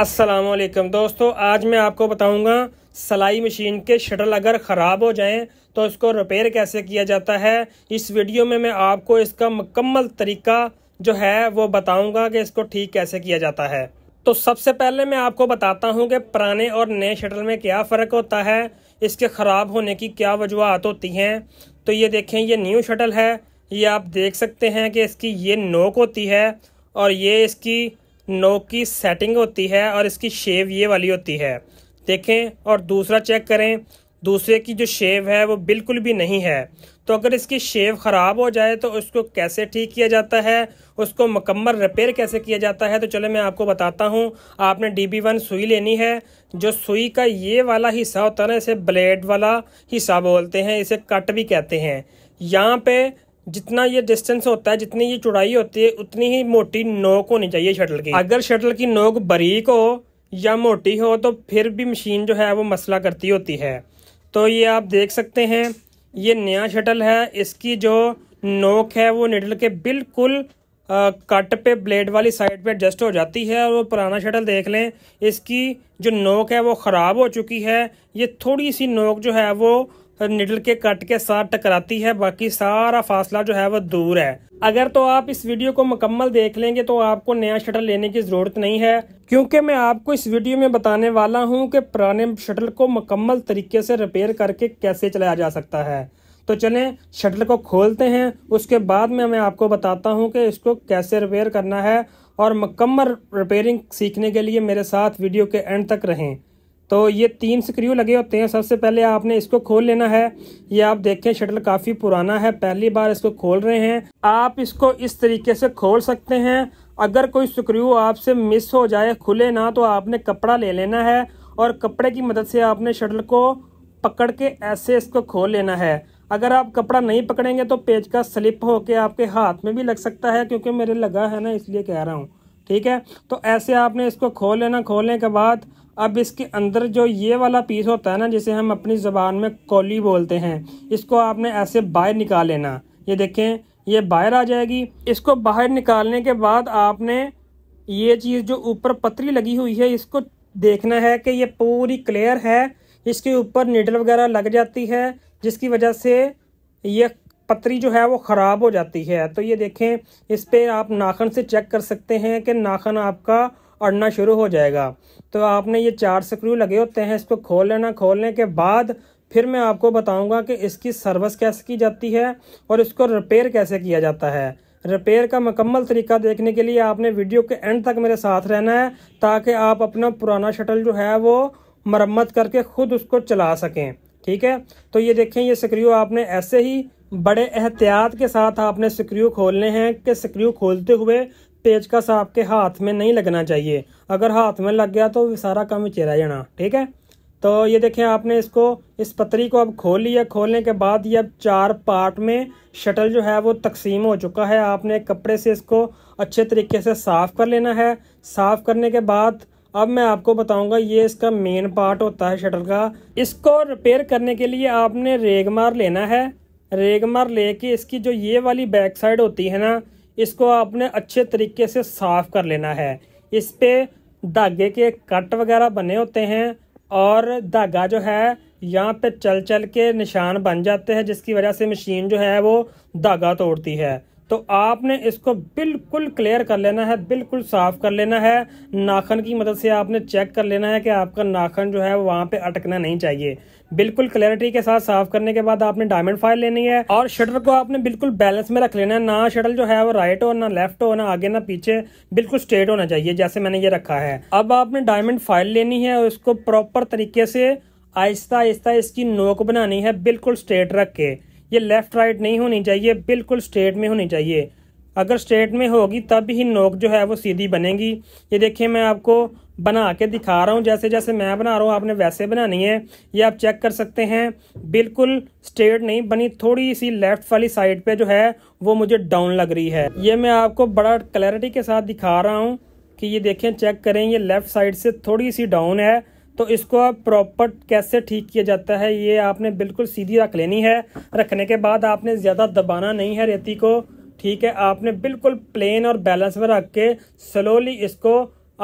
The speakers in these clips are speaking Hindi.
असलकम दोस्तों आज मैं आपको बताऊंगा सलाई मशीन के शटल अगर ख़राब हो जाएं तो इसको रिपेयर कैसे किया जाता है इस वीडियो में मैं आपको इसका मुकम्मल तरीका जो है वो बताऊंगा कि इसको ठीक कैसे किया जाता है तो सबसे पहले मैं आपको बताता हूं कि पुराने और नए शटल में क्या फ़र्क होता है इसके ख़राब होने की क्या वजूहत होती हैं तो ये देखें ये न्यू शटल है ये आप देख सकते हैं कि इसकी ये नोक होती है और ये इसकी नोक की सेटिंग होती है और इसकी शेव ये वाली होती है देखें और दूसरा चेक करें दूसरे की जो शेव है वो बिल्कुल भी नहीं है तो अगर इसकी शेव ख़राब हो जाए तो उसको कैसे ठीक किया जाता है उसको मुकम्मल रिपेयर कैसे किया जाता है तो चलो मैं आपको बताता हूँ आपने डी बी वन सुई लेनी है जो सुई का ये वाला हिस्सा होता है ना इसे ब्लेड वाला हिस्सा बोलते हैं इसे कट भी कहते हैं यहाँ पे जितना ये डिस्टेंस होता है जितनी ये चौड़ाई होती है उतनी ही मोटी नोक होनी चाहिए शटल की अगर शटल की नोक बारीक हो या मोटी हो तो फिर भी मशीन जो है वो मसला करती होती है तो ये आप देख सकते हैं ये नया शटल है इसकी जो नोक है वो निडल के बिल्कुल कट पे ब्लेड वाली साइड पे एडजस्ट हो जाती है और वो पुराना शटल देख लें इसकी जो नोक है वो ख़राब हो चुकी है ये थोड़ी सी नोक जो है वो निडल के कट के साथ टकराती है बाकी सारा फासला जो है वह दूर है अगर तो आप इस वीडियो को मुकम्मल देख लेंगे तो आपको नया शटल लेने की ज़रूरत नहीं है क्योंकि मैं आपको इस वीडियो में बताने वाला हूं कि पुराने शटल को मुकम्मल तरीके से रिपेयर करके कैसे चलाया जा सकता है तो चलें शटल को खोलते हैं उसके बाद में मैं आपको बताता हूं कि इसको कैसे रिपेयर करना है और मुकम्मल रिपेयरिंग सीखने के लिए मेरे साथ वीडियो के एंड तक रहें तो ये तीन स्क्रू लगे होते हैं सबसे पहले आपने इसको खोल लेना है ये आप देखें शटल काफ़ी पुराना है पहली बार इसको खोल रहे हैं आप इसको इस तरीके से खोल सकते हैं अगर कोई स्क्रू आपसे मिस हो जाए खुले ना तो आपने कपड़ा ले लेना है और कपड़े की मदद से आपने शटल को पकड़ के ऐसे इसको खोल लेना है अगर आप कपड़ा नहीं पकड़ेंगे तो पेज का स्लिप होके आपके हाथ में भी लग सकता है क्योंकि मेरे लगा है ना इसलिए कह रहा हूँ ठीक है तो ऐसे आपने इसको खोल लेना खोलने के बाद अब इसके अंदर जो ये वाला पीस होता है ना जिसे हम अपनी ज़बान में कौली बोलते हैं इसको आपने ऐसे बाहर निकाल लेना ये देखें ये बाहर आ जाएगी इसको बाहर निकालने के बाद आपने ये चीज़ जो ऊपर पतरी लगी हुई है इसको देखना है कि ये पूरी क्लियर है इसके ऊपर नीडल वगैरह लग जाती है जिसकी वजह से ये पतरी जो है वो ख़राब हो जाती है तो ये देखें इस पर आप नाखन से चेक कर सकते हैं कि नाखन आपका अड़ना शुरू हो जाएगा तो आपने ये चार स्क्रू लगे होते हैं इसको खोल लेना खोलने के बाद फिर मैं आपको बताऊंगा कि इसकी सर्विस कैसे की जाती है और इसको रिपेयर कैसे किया जाता है रिपेयर का मुकम्मल तरीका देखने के लिए आपने वीडियो के एंड तक मेरे साथ रहना है ताकि आप अपना पुराना शटल जो है वो मरम्मत करके ख़ुद उसको चला सकें ठीक है तो ये देखें ये स्क्रू आपने ऐसे ही बड़े एहतियात के साथ आपने स्क्रू खोलने हैं कि स्क्रू खोलते हुए पेचकस आपके हाथ में नहीं लगना चाहिए अगर हाथ में लग गया तो सारा काम चेरा जाना ठीक है तो ये देखें आपने इसको इस पतरी को अब खोल लिया खोलने के बाद ये अब चार पार्ट में शटल जो है वो तकसीम हो चुका है आपने कपड़े से इसको अच्छे तरीके से साफ़ कर लेना है साफ़ करने के बाद अब मैं आपको बताऊंगा ये इसका मेन पार्ट होता है शटल का इसको रिपेयर करने के लिए आपने रेग मार लेना है रेगमर लेके इसकी जो ये वाली बैक साइड होती है ना इसको आपने अच्छे तरीके से साफ़ कर लेना है इस पर धागे के कट वगैरह बने होते हैं और धागा जो है यहाँ पे चल चल के निशान बन जाते हैं जिसकी वजह से मशीन जो है वो धागा तोड़ती है तो आपने इसको बिल्कुल क्लियर कर लेना है बिल्कुल साफ़ कर लेना है नाखन की मदद से आपने चेक कर लेना है कि आपका नाखन जो है वो वहाँ पे अटकना नहीं चाहिए बिल्कुल क्लैरिटी के साथ साफ करने के बाद आपने डायमंड फाइल लेनी है और शटर को आपने बिल्कुल बैलेंस में रख लेना है ना शटल जो है वो राइट हो ना लेफ्ट हो ना आगे ना पीछे बिल्कुल स्ट्रेट होना चाहिए जैसे मैंने ये रखा है अब आपने डायमंड फाइल लेनी है और इसको प्रॉपर तरीके से आहिस्ता आहिस्ता इसकी नोक बनानी है बिल्कुल स्ट्रेट रख के ये लेफ्ट राइट नहीं होनी चाहिए बिल्कुल स्ट्रेट में होनी चाहिए अगर स्ट्रेट में होगी तब ही नोक जो है वो सीधी बनेगी ये देखिए मैं आपको बना के दिखा रहा हूँ जैसे जैसे मैं बना रहा हूँ आपने वैसे बनानी है ये आप चेक कर सकते हैं बिल्कुल स्ट्रेट नहीं बनी थोड़ी सी लेफ्ट वाली साइड पे जो है वो मुझे डाउन लग रही है ये मैं आपको बड़ा क्लैरिटी के साथ दिखा रहा हूँ कि ये देखें चेक करें ये लेफ़्ट साइड से थोड़ी सी डाउन है तो इसको आप प्रॉपर कैसे ठीक किया जाता है ये आपने बिल्कुल सीधी रख लेनी है रखने के बाद आपने ज़्यादा दबाना नहीं है रेती को ठीक है आपने बिल्कुल प्लेन और बैलेंस में रख के स्लोली इसको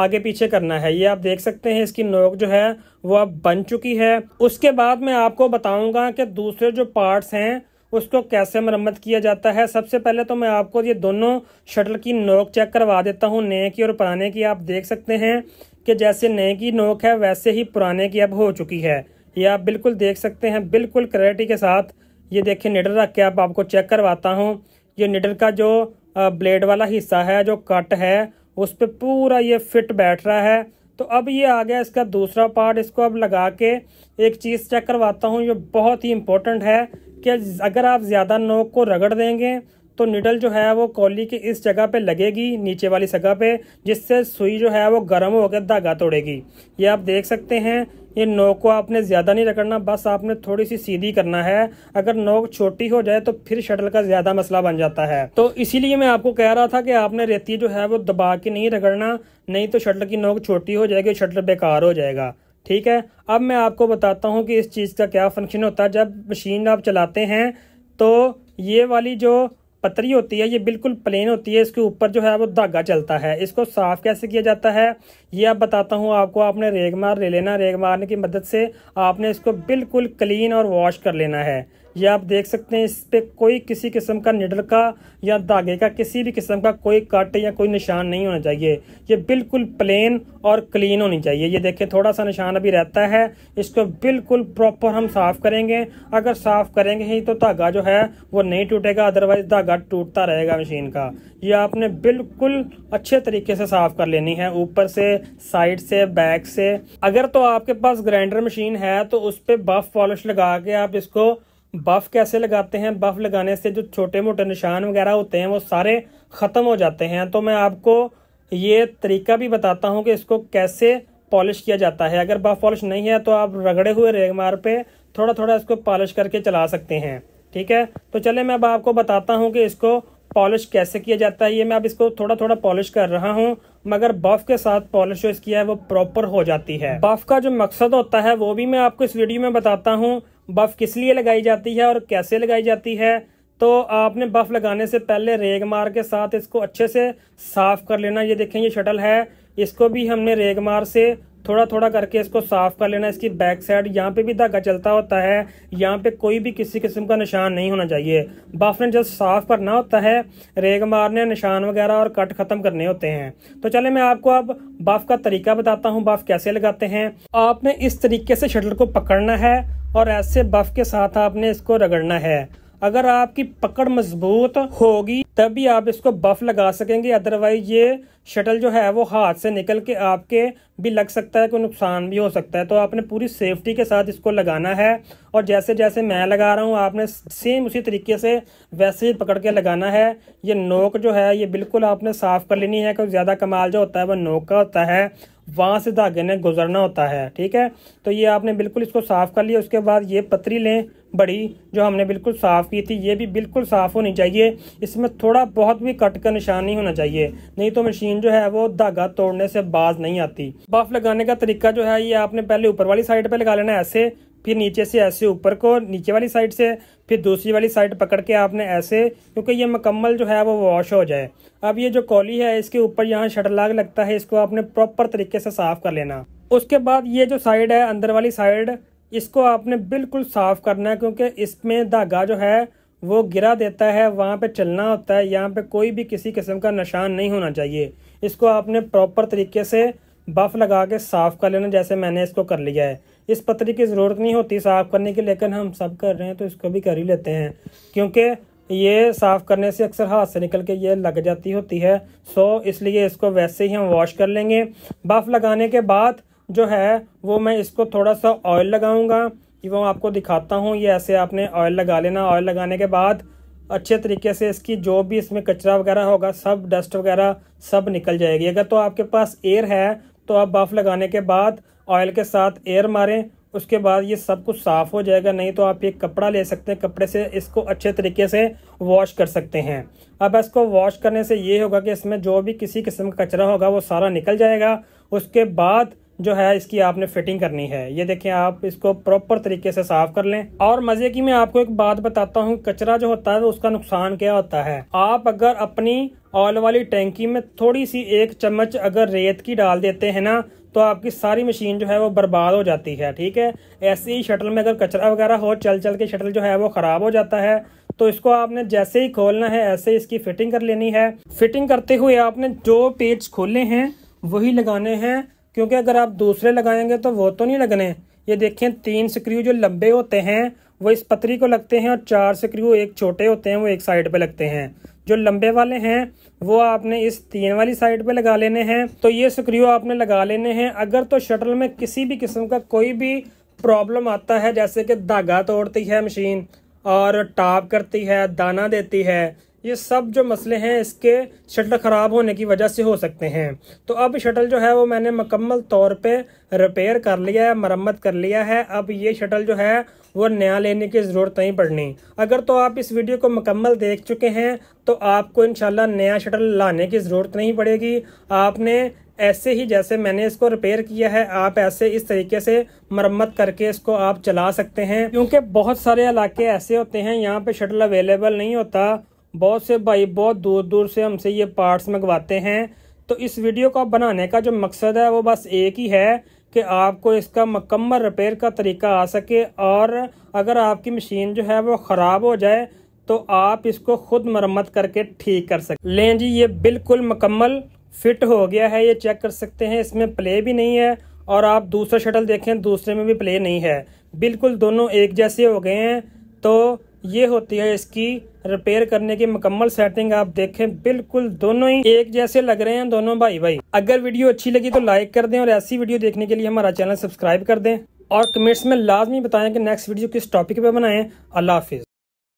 आगे पीछे करना है ये आप देख सकते हैं इसकी नोक जो है वो अब बन चुकी है उसके बाद मैं आपको बताऊंगा कि दूसरे जो पार्ट्स हैं उसको कैसे मरम्मत किया जाता है सबसे पहले तो मैं आपको ये दोनों शटल की नोक चेक करवा देता हूँ नए की और पुराने की आप देख सकते हैं कि जैसे नए की नोक है वैसे ही पुराने की अब हो चुकी है ये आप बिल्कुल देख सकते हैं बिल्कुल क्लैरिटी के साथ ये देखिए निडल रख के आप आपको चेक करवाता हूँ ये निडल का जो ब्लेड वाला हिस्सा है जो कट है उस पर पूरा ये फिट बैठ रहा है तो अब ये आ गया इसका दूसरा पार्ट इसको अब लगा के एक चीज़ चेक करवाता हूँ ये बहुत ही इम्पोर्टेंट है कि अगर आप ज़्यादा नोक को रगड़ देंगे तो निडल जो है वो कॉली की इस जगह पे लगेगी नीचे वाली जगह पे जिससे सुई जो है वो गर्म होकर धागा तोड़ेगी ये आप देख सकते हैं ये नोक को आपने ज़्यादा नहीं रगड़ना बस आपने थोड़ी सी सीधी करना है अगर नोक छोटी हो जाए तो फिर शटल का ज़्यादा मसला बन जाता है तो इसीलिए मैं आपको कह रहा था कि आपने रेती जो है वो दबा के नहीं रगड़ना नहीं तो शटल की नोक छोटी हो जाएगी शटल बेकार हो जाएगा ठीक है अब मैं आपको बताता हूँ कि इस चीज़ का क्या फंक्शन होता है जब मशीन आप चलाते हैं तो ये वाली जो पतरी होती है ये बिल्कुल प्लेन होती है इसके ऊपर जो है वो धागा चलता है इसको साफ़ कैसे किया जाता है ये आप बताता हूँ आपको आपने रेग मार ले लेना रेग मारने की मदद से आपने इसको बिल्कुल क्लीन और वॉश कर लेना है ये आप देख सकते हैं इस पर कोई किसी किस्म का निडल का या धागे का किसी भी किस्म का कोई कट या कोई निशान नहीं होना चाहिए ये बिल्कुल प्लेन और क्लीन होनी चाहिए ये देखें थोड़ा सा निशान अभी रहता है इसको बिल्कुल प्रॉपर हम साफ़ करेंगे अगर साफ़ करेंगे ही तो धागा जो है वो नहीं टूटेगा अदरवाइज़ धागा टूटता रहेगा मशीन का ये आपने बिल्कुल अच्छे तरीके से साफ़ कर लेनी है ऊपर से साइड से बैक से अगर तो आपके पास ग्राइंडर मशीन है तो उस पर बफ पॉलिश लगा के आप इसको बफ़ कैसे लगाते हैं बफ़ लगाने से जो छोटे मोटे निशान वगैरह होते हैं वो सारे ख़त्म हो जाते हैं तो मैं आपको ये तरीका भी बताता हूँ कि इसको कैसे पॉलिश किया जाता है अगर बफ़ पॉलिश नहीं है तो आप रगड़े हुए रेगमार पे थोड़ा थोड़ा इसको पॉलिश करके चला सकते हैं ठीक है तो चले मैं अब आपको बताता हूँ कि इसको पॉलिश कैसे किया जाता है ये मैं अब इसको थोड़ा थोड़ा पॉलिश कर रहा हूँ मगर बफ के साथ पॉलिश जो इसकी है वो प्रॉपर हो जाती है बफ का जो मकसद होता है वो भी मैं आपको इस वीडियो में बताता हूँ बफ़ किस लिए लगाई जाती है और कैसे लगाई जाती है तो आपने बफ़ लगाने से पहले रेग मार के साथ इसको अच्छे से साफ़ कर लेना ये देखें ये शटल है इसको भी हमने रेग मार से थोड़ा थोड़ा करके इसको साफ कर लेना इसकी बैक साइड यहाँ पे भी धागा चलता होता है यहाँ पे कोई भी किसी किस्म का निशान नहीं होना चाहिए बाफ ने जब साफ करना होता है रेग मारने निशान वगैरह और कट खत्म करने होते हैं तो चले मैं आपको अब बफ का तरीका बताता हूँ बाफ कैसे लगाते हैं आपने इस तरीके से शटल को पकड़ना है और ऐसे बफ के साथ आपने इसको रगड़ना है अगर आपकी पकड़ मजबूत होगी तभी आप इसको बफ लगा सकेंगे अदरवाइज ये शटल जो है वो हाथ से निकल के आपके भी लग सकता है कोई नुकसान भी हो सकता है तो आपने पूरी सेफ्टी के साथ इसको लगाना है और जैसे जैसे मैं लगा रहा हूँ आपने सेम उसी तरीके से वैसे ही पकड़ के लगाना है ये नोक जो है ये बिल्कुल आपने साफ़ कर लेनी है क्योंकि ज़्यादा कमाल जो होता है वह नोक का होता है वहाँ से धागे ने गुजरना होता है ठीक है तो ये आपने बिल्कुल इसको साफ़ कर लिया उसके बाद ये पतरी लें बड़ी जो हमने बिल्कुल साफ़ की थी ये भी बिल्कुल साफ़ होनी चाहिए इसमें थोड़ा बहुत भी कट का निशान नहीं होना चाहिए नहीं तो मशीन जो है वो धागा तोड़ने से बाज नहीं आती बफ लगाने का तरीका जो है ये आपने पहले ऊपर वाली साइड पर लगा लेना ऐसे फिर नीचे से ऐसे ऊपर को नीचे वाली साइड से फिर दूसरी वाली साइड पकड़ के आपने ऐसे क्योंकि ये मुकम्मल जो है वो वॉश हो जाए अब ये जो कॉली है इसके ऊपर यहाँ शटलाग लगता है इसको आपने प्रॉपर तरीके से साफ़ कर लेना उसके बाद ये जो साइड है अंदर वाली साइड इसको आपने बिल्कुल साफ़ करना है क्योंकि इसमें धागा जो है वो गिरा देता है वहाँ पे चलना होता है यहाँ पे कोई भी किसी किस्म का निशान नहीं होना चाहिए इसको आपने प्रॉपर तरीके से बफ लगा के साफ़ कर लेना जैसे मैंने इसको कर लिया है इस पतरी की ज़रूरत नहीं होती साफ़ करने की लेकिन हम सब कर रहे हैं तो इसको भी कर ही लेते हैं क्योंकि ये साफ़ करने से अक्सर हाथ से निकल के ये लग जाती होती है सो इसलिए इसको वैसे ही हम वॉश कर लेंगे बफ लगाने के बाद जो है वो मैं इसको थोड़ा सा ऑयल लगाऊंगा वो आपको दिखाता हूँ ये ऐसे आपने ऑयल लगा लेना ऑयल लगाने के बाद अच्छे तरीके से इसकी जो भी इसमें कचरा वगैरह होगा सब डस्ट वगैरह सब निकल जाएगी अगर तो आपके पास एयर है तो आप बफ लगाने के बाद ऑयल के साथ एयर मारें उसके बाद ये सब कुछ साफ़ हो जाएगा नहीं तो आप एक कपड़ा ले सकते हैं कपड़े से इसको अच्छे तरीके से वॉश कर सकते हैं अब इसको वॉश करने से ये होगा कि इसमें जो भी किसी किस्म का कचरा होगा वो सारा निकल जाएगा उसके बाद जो है इसकी आपने फिटिंग करनी है ये देखें आप इसको प्रॉपर तरीके से साफ कर लें और मजे की मैं आपको एक बात बताता हूँ कचरा जो होता है तो उसका नुकसान क्या होता है आप अगर अपनी ऑयल वाली टैंकी में थोड़ी सी एक चम्मच अगर रेत की डाल देते हैं ना तो आपकी सारी मशीन जो है वो बर्बाद हो जाती है ठीक है ऐसे ही शटल में अगर कचरा वगैरह हो चल चल के शटल जो है वो ख़राब हो जाता है तो इसको आपने जैसे ही खोलना है ऐसे ही इसकी फिटिंग कर लेनी है फिटिंग करते हुए आपने जो पेज खोले हैं वही लगाने हैं क्योंकि अगर आप दूसरे लगाएंगे तो वो तो नहीं लगने ये देखें तीन स्क्रू जो लंबे होते हैं वो इस पतरी को लगते हैं और चार स्क्रू एक छोटे होते हैं वो एक साइड पे लगते हैं जो लंबे वाले हैं वो आपने इस तीन वाली साइड पे लगा लेने हैं तो ये स्क्रू आपने लगा लेने हैं अगर तो शटल में किसी भी किस्म का कोई भी प्रॉब्लम आता है जैसे कि धागा तोड़ती है मशीन और टाप करती है दाना देती है ये सब जो मसले हैं इसके शटल ख़राब होने की वजह से हो सकते हैं तो अब शटल जो है वो मैंने मकम्मल तौर पे रिपेयर कर लिया है मरम्मत कर लिया है अब ये शटल जो है वो नया लेने की ज़रूरत नहीं पड़नी अगर तो आप इस वीडियो को मकम्मल देख चुके हैं तो आपको इन नया शटल लाने की ज़रूरत नहीं पड़ेगी आपने ऐसे ही जैसे मैंने इसको रिपेयर किया है आप ऐसे इस तरीके से मरम्मत करके इसको आप चला सकते हैं क्योंकि बहुत सारे इलाके ऐसे होते हैं यहाँ पे शटल अवेलेबल नहीं होता बहुत से भाई बहुत दूर दूर से हमसे ये पार्ट्स मंगवाते हैं तो इस वीडियो को बनाने का जो मकसद है वो बस एक ही है कि आपको इसका मकम्मल रिपेयर का तरीका आ सके और अगर आपकी मशीन जो है वो ख़राब हो जाए तो आप इसको ख़ुद मरम्मत करके ठीक कर सकते लें जी ये बिल्कुल मकम्मल फिट हो गया है ये चेक कर सकते हैं इसमें प्ले भी नहीं है और आप दूसरा शटल देखें दूसरे में भी प्ले नहीं है बिल्कुल दोनों एक जैसे हो गए हैं तो ये होती है इसकी रिपेयर करने की मुकम्मल सेटिंग आप देखें बिल्कुल दोनों ही एक जैसे लग रहे हैं दोनों भाई भाई अगर वीडियो अच्छी लगी तो लाइक कर दें और ऐसी वीडियो देखने के लिए हमारा चैनल सब्सक्राइब कर दें और कमेंट्स में लाजमी बताएं कि नेक्स्ट वीडियो किस टॉपिक पर बनाएं अल्लाह हाफिज़